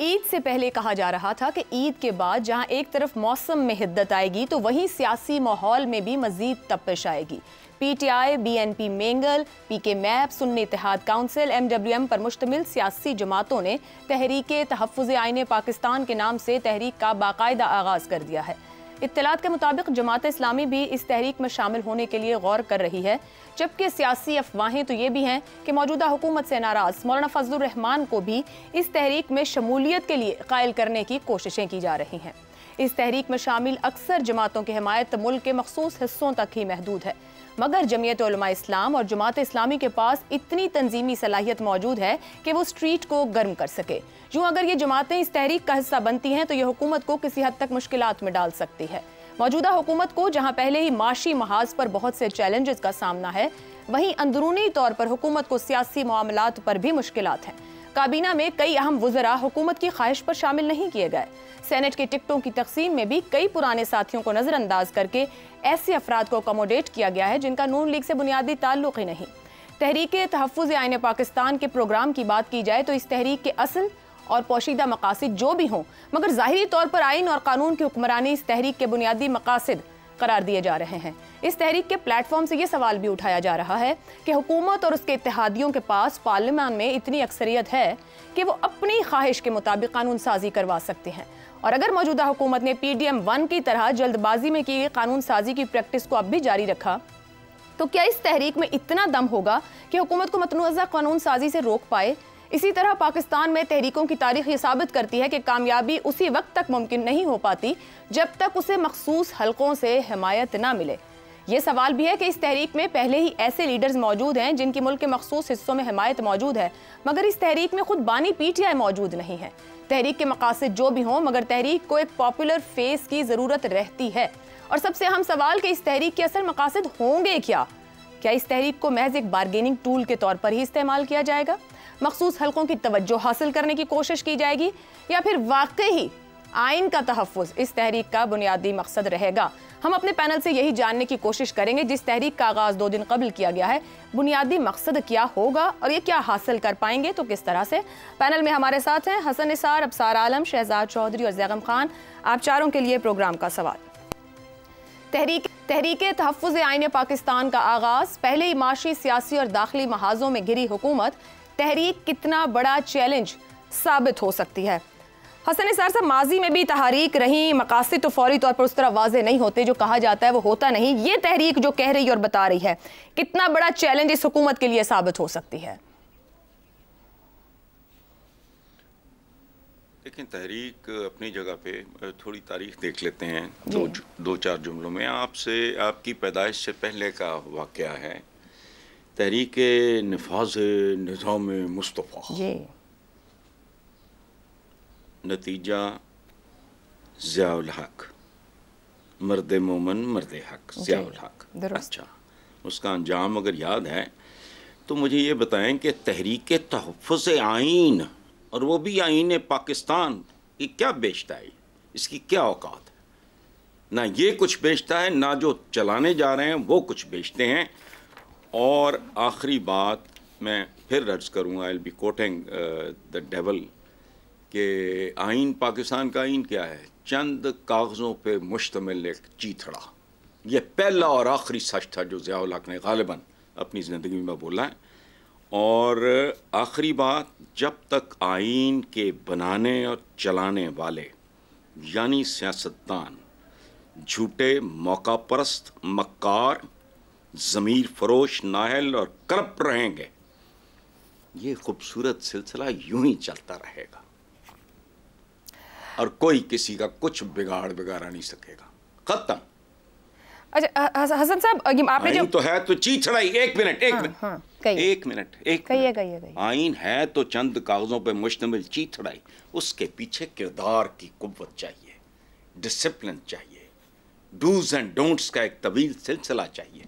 ईद से पहले कहा जा रहा था कि ईद के बाद जहां एक तरफ मौसम में हिद्दत आएगी तो वहीं सियासी माहौल में भी मजीद तपश आएगी PTI, BNP Mengal PK MAP Sunni Ittehad council MWM पर मुश्तमिल सियासी जमातों ने तहरीक तहफ़ आइन पाकिस्तान के नाम से तहरीक का बाकायदा आगाज़ कर दिया है इतलात के मुताबिक जमात इस्लामी भी इस तहरीक में शामिल होने के लिए गौर कर रही है जबकि सियासी अफवाहें तो ये भी हैं कि मौजूदा हुकूमत से नाराज मौलाना फजलरहमान रहमान को भी इस तहरीक में शमूलियत के लिए कायल करने की कोशिशें की जा रही हैं इस तहरीक में शामिल अक्सर जमातों की हमायत मुल्क के मखसूस हिस्सों तक ही महदूद है मगर जमीयत इस्लाम और जमात इस्लामी के पास इतनी तंजीमी सलाहियत मौजूद है कि वो स्ट्रीट को गर्म कर सके यूँ अगर ये जमातें इस तहरीक का हिस्सा बनती हैं तो ये हुकूमत को किसी हद तक मुश्किल में डाल सकती है मौजूदा हुकूमत को जहाँ पहले ही माशी महाज पर बहुत से चैलेंजेस का सामना है वहीं अंदरूनी तौर पर हुकूमत को सियासी मामला पर भी मुश्किल हैं काबीना में कई अहम वजरा हुकूमत की ख्वाहिश पर शामिल नहीं किए गए सेनेट के टिकटों की तकसीम में भी कई पुराने साथियों को नज़रअंदाज करके ऐसे अफराद को अकोमोडेट किया गया है जिनका नून लीग से बुनियादी ताल्लुक ही नहीं तहरीक तहफ़ आयन पाकिस्तान के प्रोग्राम की बात की जाए तो इस तहरीक के असल और पोशीदा मकासद जो भी हों मगर ज़ाहरी तौर पर आइन और कानून की हुक्मरानी इस तहरीक के बुनियादी मकासद करार दिए जा रहे हैं इस तहरीक के प्लेटफॉर्म से ये सवाल भी उठाया जा रहा है कि हुकूमत और उसके इतिहादियों के पास पार्लियामान में इतनी अक्सरियत है कि वो अपनी ख्वाहिश के मुताबिक कानून साजी करवा सकते हैं और अगर मौजूदा हुकूमत ने पी डी एम वन की तरह जल्दबाजी में की गई कानून साजी की प्रैक्टिस को अब भी जारी रखा तो क्या इस तहरीक में इतना दम होगा कि हुकूमत को मतनूज़ा कानून साजी से रोक पाए इसी तरह पाकिस्तान में तहरीकों की तारीख ये साबित करती है कि कामयाबी उसी वक्त तक मुमकिन नहीं हो पाती जब तक उसे मखसूस हलकों से हमायत ना मिले ये सवाल भी है कि इस तहरीक में पहले ही ऐसे लीडर्स मौजूद हैं जिनकी मुल्क के मखसूस हिस्सों में हमायत मौजूद है मगर इस तहरीक में खुद बानी पीटीआई मौजूद नहीं है तहरीक के मकासद जो भी हों मगर तहरीक को एक पॉपुलर फेस की ज़रूरत रहती है और सबसे अहम सवाल कि इस तहरीक के असल मकासद होंगे क्या क्या इस तहरीक को महज एक बारगेनिंग टूल के तौर पर ही इस्तेमाल किया जाएगा मखसूस हलकों की तवज्जो हासिल करने की कोशिश की जाएगी या फिर वाकई ही आइन का तहफ़ इस तहरीक का बुनियादी मकसद रहेगा हम अपने पैनल से यही जानने की कोशिश करेंगे जिस तहरीक का आगाज़ दो दिन कबल किया गया है बुनियादी मकसद क्या होगा और ये क्या हासिल कर पाएंगे तो किस तरह से पैनल में हमारे साथ हैं हसन निसार अबसार आलम शहजाद चौधरी और जैगम खान आप चारों के लिए प्रोग्राम का सवाल तहरीक तहरीक तहफ़ आइन पाकिस्तान का आगाज़ पहले ही माशी सियासी और दाखिली महाजों में घिरी हुकूमत तहरीक कितना बड़ा चैलेंज साबित हो सकती है हसन सर साहब माजी में भी तहरीक रही मकासद तो फौरी तौर पर उस तरह वाजे नहीं होते जो कहा जाता है वो होता नहीं ये तहरीक जो कह रही और बता रही है कितना बड़ा चैलेंज इस हुकूमत के लिए साबित हो सकती है लेकिन तहरीक अपनी जगह पे थोड़ी तारीख देख लेते हैं दो दो चार जुमलों में आपसे आपकी पैदाइश से पहले का वाक़ है तहरीक नफाज निज़ाम मुस्तफ़ा जी नतीजा ज़ियाल हक मर्द मोमन मर्द हक ज़ियाल हक अच्छा उसका अंजाम अगर याद है तो मुझे ये बताएं कि तहरीक तहफ़ आइन और वो भी आइन पाकिस्तान ये क्या बेचता है इसकी क्या औकात है ना ये कुछ बेचता है ना जो चलाने जा रहे हैं वो कुछ बेचते हैं और आखिरी बात मैं फिर रर्ज करूँगा आई बी कोटिंग द डेवल के आइन पाकिस्तान का आइन क्या है चंद कागज़ों पर मुश्तमिल एक चीथड़ा यह पहला और आखिरी सच था जो ज़ियाउल हक ने गालिबा अपनी ज़िंदगी में बोला है और आखिरी बात जब तक आइन के बनाने और चलाने वाले यानी सियासतदान झूठे मौका परस्त मक्कार ज़मीर फरोश नाहल और करप रहेंगे ये खूबसूरत सिलसिला यूं ही चलता रहेगा और कोई किसी का कुछ बिगाड़ बिगाड़ा नहीं सकेगा ख़त्म अच्छा हसन साहब आपने जो तो है तो चीज छाई एक मिनट एक हाँ, मिनट हाँ, एक मिनट एक कहिए आइन है तो चंद कागजों पर मुश्तमिल चीज छड़ाई उसके पीछे किरदार की कुत चाहिए डिसिप्लिन चाहिए डूज एंड डोंट्स का एक तवील सिलसिला चाहिए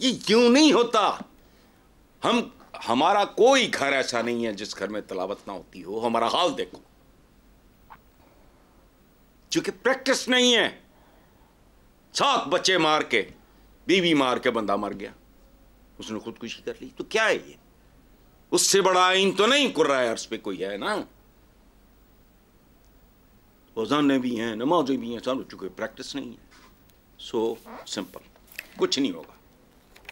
ये क्यों नहीं होता हम हमारा कोई घर ऐसा नहीं है जिस घर में तलावत ना होती हो हमारा हाल देखो चूंकि प्रैक्टिस नहीं है सात बच्चे मार के बीवी मार के बंदा मर गया उसने खुदकुशी कर ली तो क्या है ये उससे बड़ा आइन तो नहीं कर रहा है अर्ज पे कोई है ना रोजाने भी हैं नमाजें भी हैं चालू चूंकि प्रैक्टिस नहीं है सो सिंपल कुछ नहीं होगा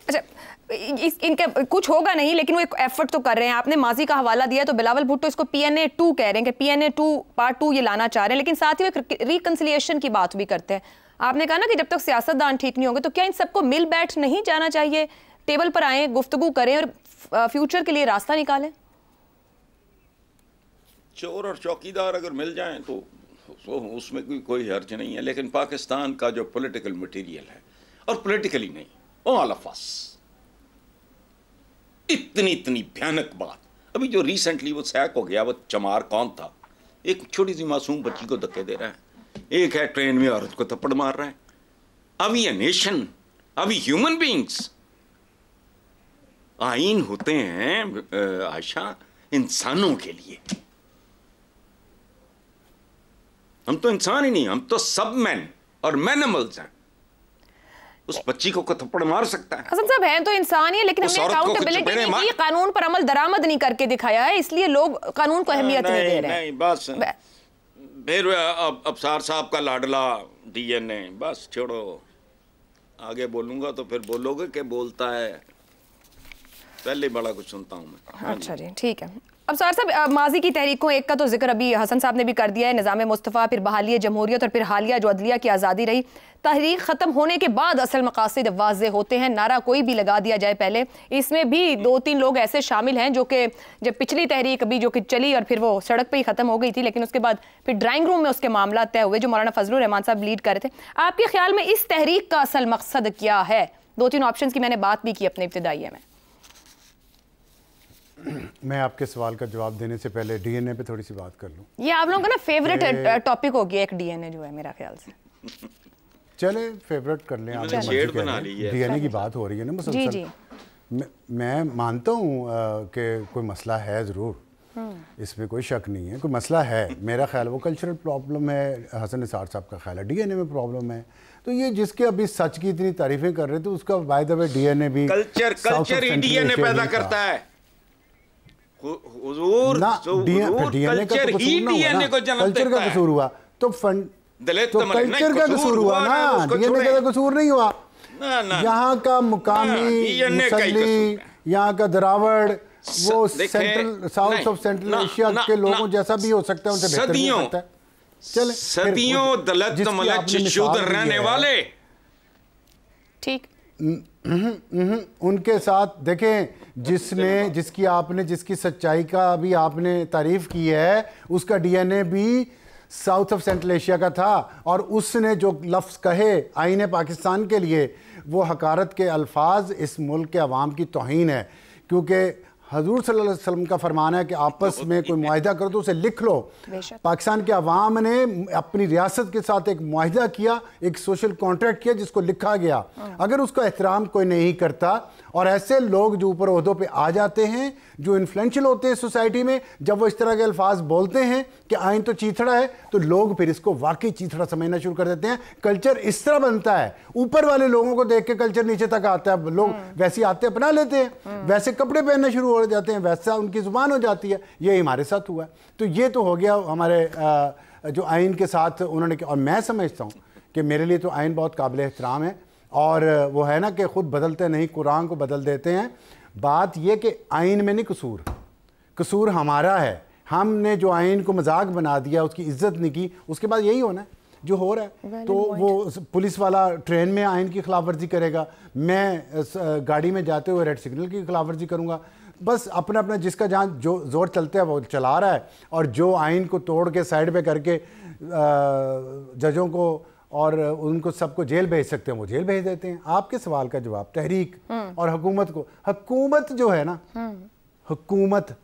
अच्छा इस इनके कुछ होगा नहीं लेकिन वो एक एफर्ट तो कर रहे हैं आपने माजी का हवाला दिया तो बिलावल भुट्टो इसको पी एन ए टू कह रहे हैं कि P N A two part two ये लाना चाह रहे हैं लेकिन साथ ही वो एक रिकनसिलियेशन की बात भी करते हैं आपने कहा ना कि जब तक सियासतदान ठीक नहीं होंगे तो क्या इन सबको मिल बैठ नहीं जाना चाहिए टेबल पर आएँ गुफ्तु करें और फ्यूचर के लिए रास्ता निकालें चोर और चौकीदार अगर मिल जाएं तो उसमें कोई हर्ज नहीं है लेकिन पाकिस्तान का जो पॉलिटिकल मटेरियल है और पॉलिटिकली नहीं ऑल ऑफ अस इतनी इतनी भयानक बात अभी जो रिसेंटली वो सैक हो गया वो चमार कौन था एक छोटी सी मासूम बच्ची को धक्के दे रहा है एक है ट्रेन में औरत को थप्पड़ मार रहा है अभी ये नेशन अभी ह्यूमन बींग्स आइन होते हैं आशा इंसानों के लिए हम तो इंसान ही नहीं हम तो सब मैन और मैनमल्स हैं उस बच्ची को थप्पड़ मार सकता है हसन साहब हैं तो इंसान ही लेकिन हमने अकाउंटेबिलिटी के लिए कानून पर अमल दरामद नहीं करके दिखाया है इसलिए लोग कानून को अहमियत नहीं दे रहे हैं नहीं बस फिर अब अबसार साहब का लाडला डीएनए बस छोड़ो आगे बोलूंगा तो फिर बोलोगे के बोलता है पहले बड़ा कुछ सुनता हूं मैं हाँ, अच्छा जी ठीक है अब सर साहब माजी की तहरीकों एक का तो जिक्र अभी हसन साहब ने भी कर दिया है निज़ाम मुस्तफ़ा फिर बहालिया जमहूरियत और फिर हालिया जो अदलिया की आज़ादी रही तहरीक ख़त्म होने के बाद असल मकासद वाज होते हैं नारा कोई भी लगा दिया जाए पहले इसमें भी दो तीन लोग ऐसे शामिल हैं जो कि जब पिछली तहरीक अभी जो कि चली और फिर वो सड़क पर ही ख़त्म हो गई थी लेकिन उसके बाद फिर ड्राइंग रूम में उसके मामला तय हुए जो मौलाना फजल रहमान साहब लीड कर रहे थे आपके ख्याल में इस तहरीक का असल मकसद क्या है दो तीन ऑप्शन की मैंने बात भी की अपने इब्तदाइए में मैं आपके सवाल का जवाब देने से पहले डीएनए पे थोड़ी सी बात कर लूं ये आप लोगों का ना फेवरेट टॉपिक हो गया एक डीएनए जो है मेरा ख्याल से चले फेवरेट कर लें आप डीएनए की बात हो रही है ना मुसलसल मैं मानता हूँ कि कोई मसला है ज़रूर हम्म। इसमें कोई शक नहीं है कोई मसला है मेरा ख्याल वो कल्चरल प्रॉब्लम है हसन निसार साहब का ख्याल है डीएनए में प्रॉब्लम है तो ये जिसके अभी सच की इतनी तारीफें कर रहे थे उसका बाय द वे डीएनए भी कल्चर कल्चर ही डीएनए पैदा करता है तो डीएनए को तो तो कल्चर का कसूर हुआ तो दलित तो कल्चर का कसूर हुआ ना डीएनए का कसूर नहीं हुआ यहाँ का मुकामी हाँ, यहाँ का दरावड़ वो central south of central Asia के लोगों जैसा भी हो सकता है उनसे है चले सदियों दलित रहने वाले ठीक उनके साथ देखें जिसने जिसकी आपने जिसकी सच्चाई का अभी आपने तारीफ की है उसका डीएनए भी साउथ ऑफ सेंट्रल एशिया का था और उसने जो लफ्ज़ कहे आइन पाकिस्तान के लिए वो हकारत के अल्फाज इस मुल्क के अवाम की तोहन है क्योंकि हजूर सल्लल्लाहु का फरमान है कि आपस में कोई माहिदा करो तो उसे लिख लो पाकिस्तान के अवाम ने अपनी रियासत के साथ एक माहिदा किया एक सोशल कॉन्ट्रैक्ट किया जिसको लिखा गया हाँ। अगर उसका एहतराम कोई नहीं करता और ऐसे लोग जो ऊपर उहदों पर आ जाते हैं जो इन्फ्लुएंशियल होते हैं सोसाइटी में जब वो इस तरह के अल्फाज बोलते हैं कि आइन तो चीथड़ा है तो लोग फिर इसको वाकई चीथड़ा समझना शुरू कर देते हैं कल्चर इस तरह बनता है ऊपर वाले लोगों को देख के कल्चर नीचे तक आता है लोग हम्म। वैसे आते अपना लेते हैं हम्म। वैसे कपड़े पहनने शुरू हो जाते हैं वैसा उनकी जुबान हो जाती है ये हमारे साथ हुआ तो ये तो हो गया हमारे जो आइन के साथ उन्होंने और मैं समझता हूँ कि मेरे लिए तो आइन बहुत काबिल एहतराम है और वो है ना कि ख़ुद बदलते नहीं कुरान को बदल देते हैं बात यह कि आइन में नहीं कसूर कसूर हमारा है हमने जो आइन को मजाक बना दिया उसकी इज्जत नहीं की उसके बाद यही होना है जो हो रहा है तो वो पुलिस वाला ट्रेन में आइन की खिलाफ वर्जी करेगा मैं गाड़ी में जाते हुए रेड सिग्नल की खिलाफ वर्जी करूँगा बस अपना अपना जिसका जहाँ जो जोर चलता है वो चला रहा है और जो आइन को तोड़ के साइड पे करके जजों को और उनको सबको जेल भेज सकते हैं वो जेल भेज देते हैं आपके सवाल का जवाब तहरीक हम्म। और हुकूमत को हुकूमत जो है ना हम्म। हुकूमत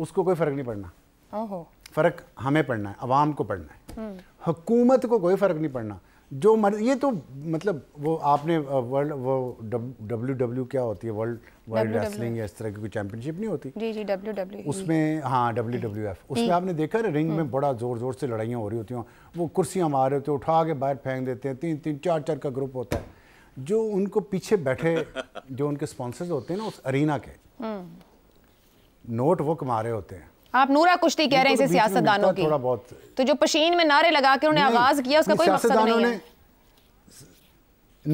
उसको कोई फ़र्क नहीं पड़ना फ़र्क हमें पड़ना है आवाम को पड़ना है हकूमत हम्म। को कोई फ़र्क नहीं पड़ना जो मर ये तो मतलब वो आपने वर्ल्ड वो डब्ल्यू डब्ल्यू क्या होती है वर्ल्ड वर्ल्ड रेसलिंग या इस तरह की कोई चैंपियनशिप नहीं होती जी जी डब्ल्यू डब्ल्यू e। उसमें हाँ डब्ल्यू डब्ल्यू एफ उसमें आपने देखा है रिंग में बड़ा जोर जोर से लड़ाइयाँ हो रही होती हैं वो कुर्सियाँ मार रहे होते उठा के बाहर फेंक देते हैं तीन तीन चार चार का ग्रुप होता है जो उनको पीछे बैठे जो उनके स्पॉन्सर्स होते हैं ना उस अरीना के हम्म। नोट वो कमा रहे होते हैं आप नूरा कुश्ती कह रहे हैं तो इसे सियासतदानों की तो जो पशीन में नारे लगा के उन्होंने आगाज किया उसका कोई मकसद नहीं है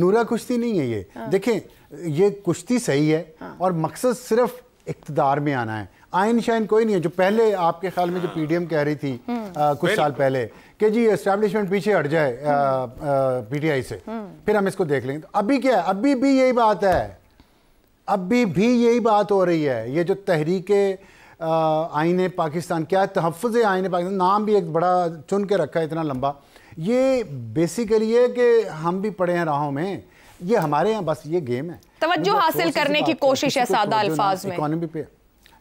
नूरा कुश्ती नहीं है ये हाँ। देखें ये कुश्ती सही है हाँ। और मकसद सिर्फ इकतदार में आना है आयन शाइन कोई नहीं है जो पहले आपके ख्याल में जो पीडीएम हाँ। कह रही थी हम्म। आ, कुछ साल पहले कि जी एस्टेब्लिशमेंट पीछे हट जाए पीटीआई से हम्म। फिर हम इसको देख लेंगे तो अभी क्या है अभी भी यही बात है अभी भी यही बात हो रही है ये जो तहरीके आइन पाकिस्तान क्या तहफ़ आइन पाकिस्तान नाम भी एक बड़ा चुन के रखा है इतना लंबा ये बेसिकली है कि हम भी पढ़े हैं राहों में ये हमारे यहाँ बस ये गेम है तवज्जो हासिल करने की कोशिश है सादा अल्फाज में इकोनॉमी पे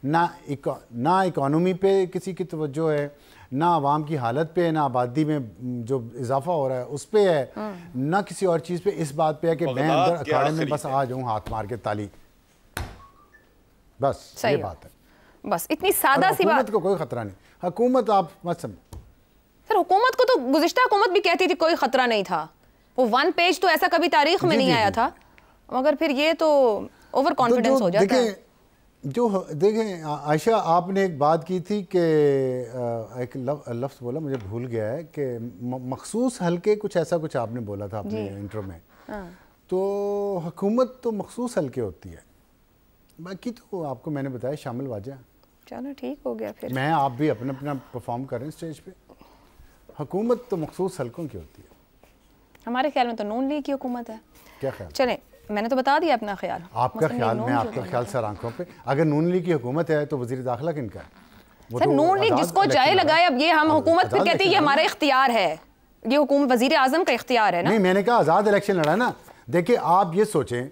ना एक, ना इकोनॉमी पे किसी की तवज्जो है ना आवाम की हालत पे है ना आबादी में जो इजाफा हो रहा है उस पर है हम्म। ना किसी और चीज़ पे इस बात पे है कि मैं अंदर अखाड़े में बस आ जाऊँ हाथ मार के ताली बस ये बात है बस इतनी सादा सी बात को कोई खतरा नहीं हुकूमत आप मत समझ सर हुकूमत को तो गुजशत हुकूमत भी कहती थी कोई खतरा नहीं था वो वन पेज तो ऐसा कभी तारीख में नहीं आया था मगर फिर ये तो ओवर कॉन्फिडेंस तो हो जाता है जो देखें आयशा आपने एक बात की थी कि एक लफ्ज़ बोला मुझे भूल गया है कि मखसूस हल्के कुछ ऐसा कुछ आपने बोला था अपने इंटरव्यू में हाँ। तो हुकूमत तो मखसूस हल्के होती है बाकी तो आपको मैंने बताया शामिल वाजह चलो ठीक हो गया फिर मैं आप भी अपना अपना परफॉर्म करें स्टेज पे हुकूमत तो मखसूस हलकों की होती है हमारे ख्याल में तो नून लीग की हुकूमत है क्या ख्याल चले मैंने तो बता दिया अपना ख्याल आपका ख्याल मैं आपका ख्याल सर आंखों पे अगर नून लीग की हुकूमत है तो वजीर दाखिला किन का है सर तो नून लीग जिसको जाए लगाए अब ये हम हुकूमत पे कहते हैं ये हमारा इख्तियार है ये हुकूमत वजीर आजम का इख्तियार है ना नहीं मैंने कहा आज़ाद इलेक्शन लड़ा ना देखिए आप ये सोचें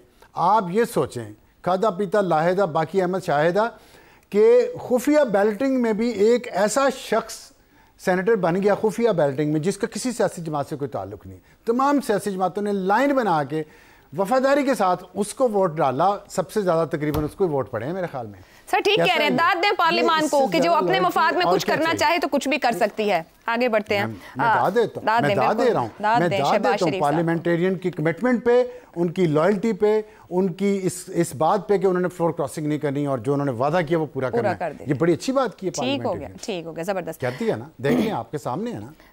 आप ये सोचें खादा पीता लाहेदा बाकी अहमद शाहिदा कि खुफिया बैल्टिंग में भी एक ऐसा शख्स सेनेटर बन गया खुफिया बैल्टिंग में जिसका किसी सियासी जमात से कोई ताल्लुक नहीं तमाम सियासी जमातों ने लाइन बना के वफादारी के साथ उसको वोट डाला सबसे ज्यादा तकरीबन उसको वोट पड़े हैं मेरे ख्याल में सर ठीक कह रहे हैं दाद दें पार्लियामान को कि जो अपने मफाद में कुछ करना चाहे तो कुछ भी कर सकती है आगे बढ़ते हैं मैं हाँ, दाद दे रहा हूँ मैं दाद देता हूँ पार्लियामेंटेरियन की कमिटमेंट पे उनकी लॉयल्टी पे उनकी इस इस बात पे कि उन्होंने फ्लोर क्रॉसिंग नहीं करनी और जो उन्होंने वादा किया वो पूरा करना ये बड़ी अच्छी बात की ठीक हो गया ठीक हो गया जबरदस्त कहती है ना देखिए आपके सामने है ना